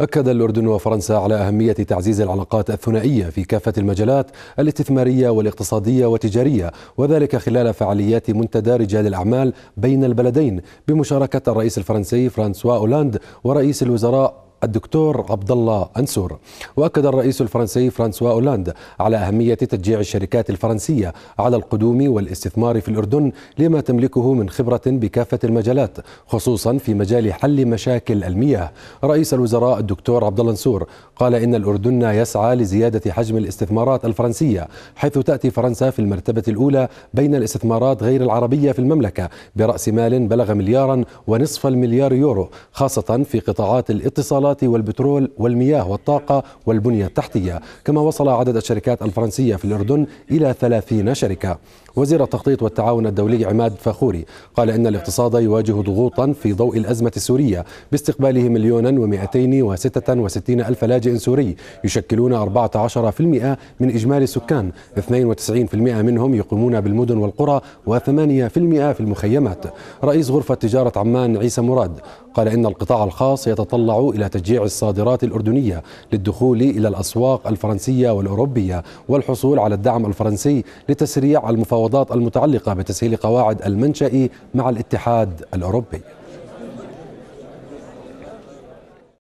أكد الأردن وفرنسا على أهمية تعزيز العلاقات الثنائية في كافة المجالات الاستثمارية والاقتصادية والتجارية وذلك خلال فعاليات منتدى رجال الأعمال بين البلدين بمشاركة الرئيس الفرنسي فرانسوا أولاند ورئيس الوزراء الدكتور عبد الله أنسور وأكد الرئيس الفرنسي فرانسوا أولاند على أهمية تشجيع الشركات الفرنسية على القدوم والاستثمار في الأردن لما تملكه من خبرة بكافة المجالات خصوصا في مجال حل مشاكل المياه رئيس الوزراء الدكتور عبد الله أنسور قال إن الأردن يسعى لزيادة حجم الاستثمارات الفرنسية حيث تأتي فرنسا في المرتبة الأولى بين الاستثمارات غير العربية في المملكة برأس مال بلغ مليارا ونصف المليار يورو خاصة في قطاعات الاتصالات المحروقات والبترول والمياه والطاقة والبنية التحتية كما وصل عدد الشركات الفرنسية في الأردن إلى 30 شركة وزير التخطيط والتعاون الدولي عماد فخوري قال إن الاقتصاد يواجه ضغوطا في ضوء الأزمة السورية باستقباله مليونا و وستة وستين ألف لاجئ سوري يشكلون 14% من إجمالي السكان 92% منهم يقومون بالمدن والقرى و8% في المخيمات رئيس غرفة تجارة عمان عيسى مراد قال إن القطاع الخاص يتطلع إلى تشجيع الصادرات الأردنية للدخول إلى الأسواق الفرنسية والأوروبية والحصول على الدعم الفرنسي لتسريع المفاوضات المتعلقة بتسهيل قواعد المنشأ مع الاتحاد الأوروبي